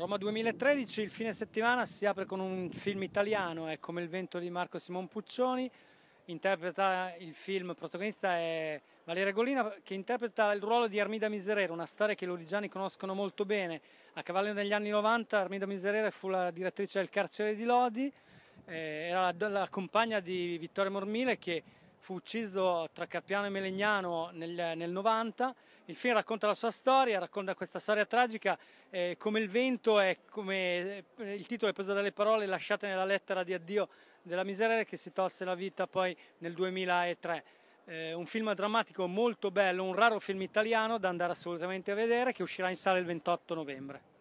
Roma 2013, il fine settimana si apre con un film italiano, è come il vento di Marco Simon Puccioni, interpreta il film protagonista è Valeria Golina che interpreta il ruolo di Armida Miserere, una storia che i lodigiani conoscono molto bene. A cavallo degli anni 90 Armida Miserere fu la direttrice del carcere di Lodi, eh, era la, la compagna di Vittorio Mormile che fu ucciso tra Carpiano e Melegnano nel, nel 90. Il film racconta la sua storia, racconta questa storia tragica, eh, come il vento è come eh, il titolo è preso dalle parole lasciate nella lettera di addio della miseria che si tolse la vita poi nel 2003. Eh, un film drammatico molto bello, un raro film italiano da andare assolutamente a vedere che uscirà in sala il 28 novembre.